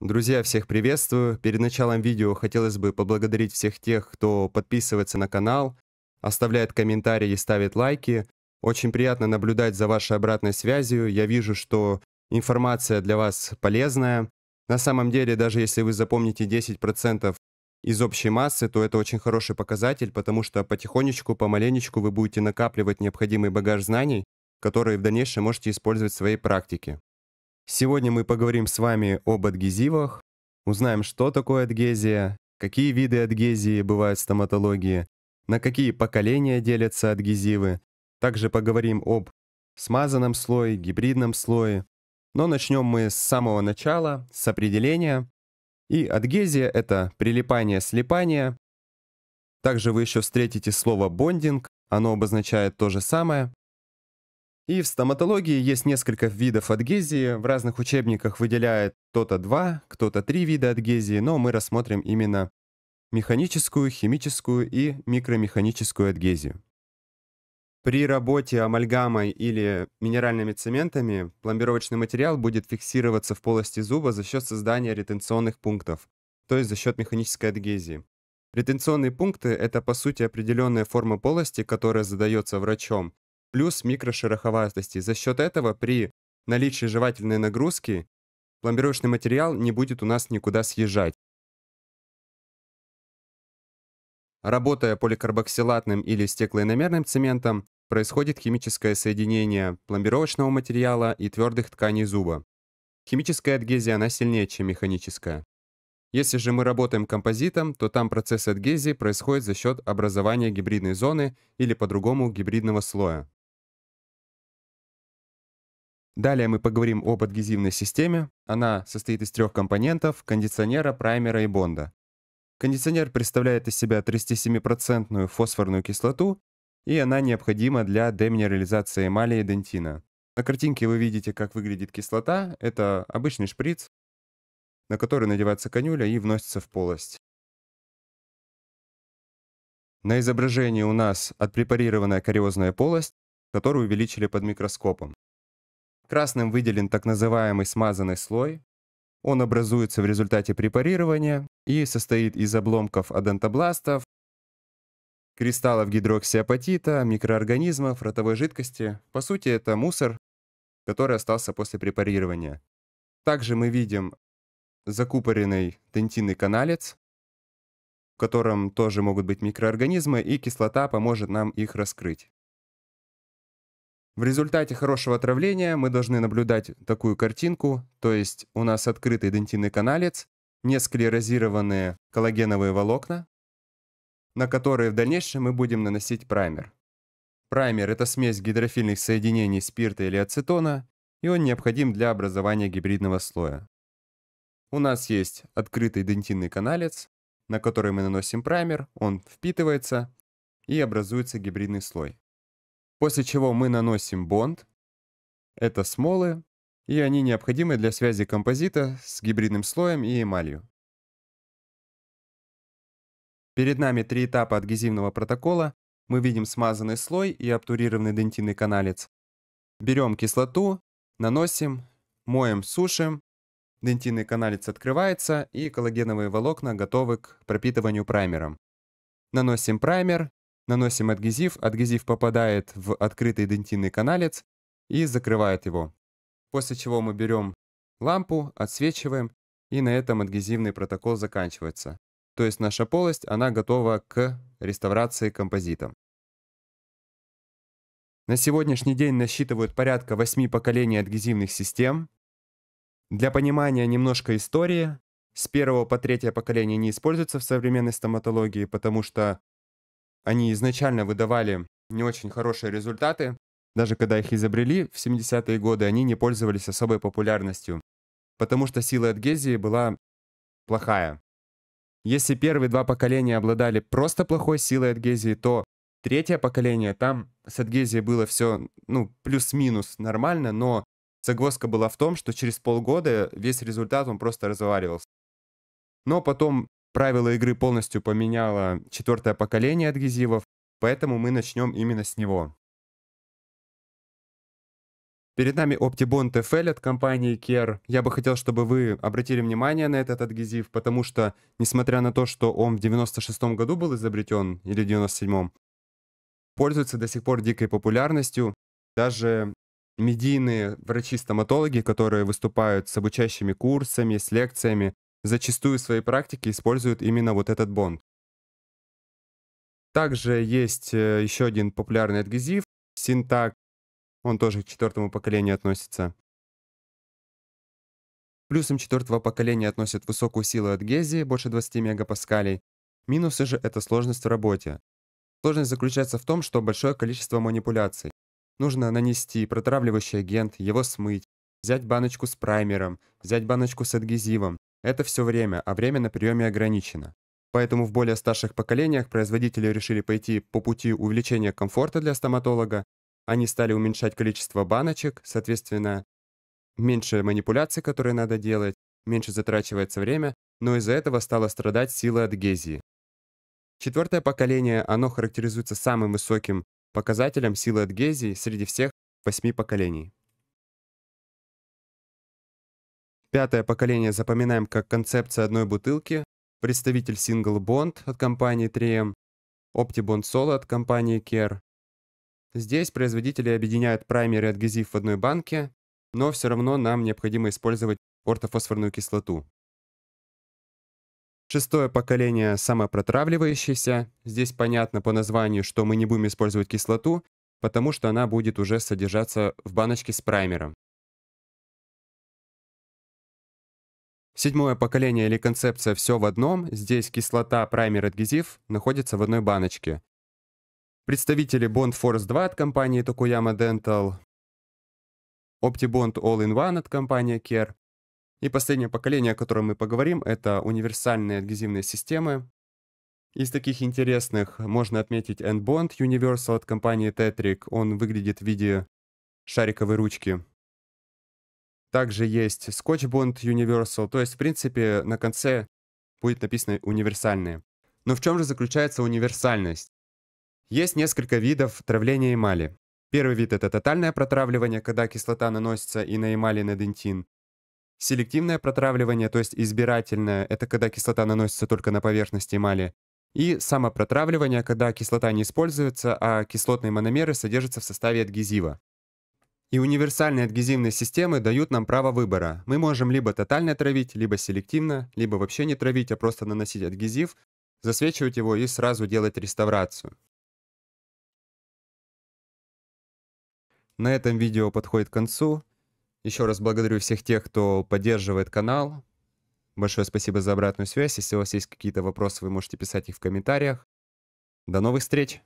Друзья, всех приветствую. Перед началом видео хотелось бы поблагодарить всех тех, кто подписывается на канал, оставляет комментарии и ставит лайки. Очень приятно наблюдать за вашей обратной связью. Я вижу, что информация для вас полезная. На самом деле, даже если вы запомните 10% из общей массы, то это очень хороший показатель, потому что потихонечку, помаленечку вы будете накапливать необходимый багаж знаний, которые в дальнейшем можете использовать в своей практике. Сегодня мы поговорим с вами об адгезивах, узнаем, что такое адгезия, какие виды адгезии бывают в стоматологии, на какие поколения делятся адгезивы. Также поговорим об смазанном слое, гибридном слое. Но начнем мы с самого начала, с определения. И адгезия — это прилипание-слипание. Также вы еще встретите слово «бондинг», оно обозначает то же самое. И в стоматологии есть несколько видов адгезии. В разных учебниках выделяет кто-то два, кто-то три вида адгезии, но мы рассмотрим именно механическую, химическую и микромеханическую адгезию. При работе амальгамой или минеральными цементами пломбировочный материал будет фиксироваться в полости зуба за счет создания ретенционных пунктов, то есть за счет механической адгезии. Ретенционные пункты — это, по сути, определенная форма полости, которая задается врачом, плюс микрошероховатости. За счет этого при наличии жевательной нагрузки пломбировочный материал не будет у нас никуда съезжать. Работая поликарбоксилатным или стеклоиномерным цементом, происходит химическое соединение пломбировочного материала и твердых тканей зуба. Химическая адгезия, она сильнее, чем механическая. Если же мы работаем композитом, то там процесс адгезии происходит за счет образования гибридной зоны или по-другому гибридного слоя. Далее мы поговорим об адгезивной системе. Она состоит из трех компонентов – кондиционера, праймера и бонда. Кондиционер представляет из себя 37% фосфорную кислоту, и она необходима для деминерализации эмали и дентина. На картинке вы видите, как выглядит кислота. Это обычный шприц, на который надевается конюля и вносится в полость. На изображении у нас отпрепарированная кариозная полость, которую увеличили под микроскопом. Красным выделен так называемый смазанный слой. Он образуется в результате препарирования и состоит из обломков адентобластов, кристаллов гидроксиапатита, микроорганизмов, ротовой жидкости. По сути, это мусор, который остался после препарирования. Также мы видим закупоренный тентинный каналец, в котором тоже могут быть микроорганизмы, и кислота поможет нам их раскрыть. В результате хорошего отравления мы должны наблюдать такую картинку, то есть у нас открытый дентинный каналец, несклерозированные коллагеновые волокна, на которые в дальнейшем мы будем наносить праймер. Праймер – это смесь гидрофильных соединений спирта или ацетона, и он необходим для образования гибридного слоя. У нас есть открытый дентинный каналец, на который мы наносим праймер, он впитывается и образуется гибридный слой после чего мы наносим бонд. Это смолы, и они необходимы для связи композита с гибридным слоем и эмалью. Перед нами три этапа адгезивного протокола. Мы видим смазанный слой и обтурированный дентинный каналец. Берем кислоту, наносим, моем, сушим. Дентинный каналец открывается, и коллагеновые волокна готовы к пропитыванию праймером. Наносим праймер, Наносим адгезив, адгезив попадает в открытый дентинный каналец и закрывает его. После чего мы берем лампу, отсвечиваем, и на этом адгезивный протокол заканчивается. То есть наша полость, она готова к реставрации композитом. На сегодняшний день насчитывают порядка 8 поколений адгезивных систем. Для понимания немножко истории, с первого по третье поколение не используется в современной стоматологии, потому что они изначально выдавали не очень хорошие результаты. Даже когда их изобрели в 70-е годы, они не пользовались особой популярностью, потому что сила адгезии была плохая. Если первые два поколения обладали просто плохой силой адгезии, то третье поколение, там с адгезией было все, ну, плюс-минус нормально, но загвоздка была в том, что через полгода весь результат он просто разваливался. Но потом Правила игры полностью поменяло четвертое поколение адгезивов, поэтому мы начнем именно с него. Перед нами OptiBond TFL от компании Care. Я бы хотел, чтобы вы обратили внимание на этот адгезив, потому что, несмотря на то, что он в 96 году был изобретен, или в 97-м, пользуется до сих пор дикой популярностью. Даже медийные врачи-стоматологи, которые выступают с обучающими курсами, с лекциями, зачастую в своей практике используют именно вот этот бонд. Также есть э, еще один популярный адгезив, синтак. Он тоже к четвертому поколению относится. Плюсом четвертого поколения относят высокую силу адгезии, больше 20 мегапаскалей. Минусы же — это сложность в работе. Сложность заключается в том, что большое количество манипуляций. Нужно нанести протравливающий агент, его смыть, взять баночку с праймером, взять баночку с адгезивом, это все время, а время на приеме ограничено. Поэтому в более старших поколениях производители решили пойти по пути увеличения комфорта для стоматолога. Они стали уменьшать количество баночек, соответственно, меньше манипуляций, которые надо делать, меньше затрачивается время, но из-за этого стала страдать сила адгезии. Четвертое поколение, оно характеризуется самым высоким показателем силы адгезии среди всех восьми поколений. Пятое поколение запоминаем как концепция одной бутылки, представитель Single Bond от компании 3M, OptiBond Solo от компании Care. Здесь производители объединяют праймер и адгезив в одной банке, но все равно нам необходимо использовать ортофосфорную кислоту. Шестое поколение самопротравливающееся. Здесь понятно по названию, что мы не будем использовать кислоту, потому что она будет уже содержаться в баночке с праймером. Седьмое поколение или концепция «все в одном» — здесь кислота, праймер, адгезив находятся в одной баночке. Представители Bond Force 2 от компании Tokuyama Dental, OptiBond All-in-One от компании Care. И последнее поколение, о котором мы поговорим, это универсальные адгезивные системы. Из таких интересных можно отметить Bond Universal от компании Tetric. Он выглядит в виде шариковой ручки. Также есть Scotch Bond Universal. То есть, в принципе, на конце будет написано универсальные. Но в чем же заключается универсальность? Есть несколько видов травления эмали. Первый вид — это тотальное протравливание, когда кислота наносится и на эмали, и на дентин. Селективное протравливание, то есть избирательное, это когда кислота наносится только на поверхность эмали. И самопротравливание, когда кислота не используется, а кислотные мономеры содержатся в составе адгезива. И универсальные адгезивные системы дают нам право выбора. Мы можем либо тотально травить, либо селективно, либо вообще не травить, а просто наносить адгезив, засвечивать его и сразу делать реставрацию. На этом видео подходит к концу. Еще раз благодарю всех тех, кто поддерживает канал. Большое спасибо за обратную связь. Если у вас есть какие-то вопросы, вы можете писать их в комментариях. До новых встреч!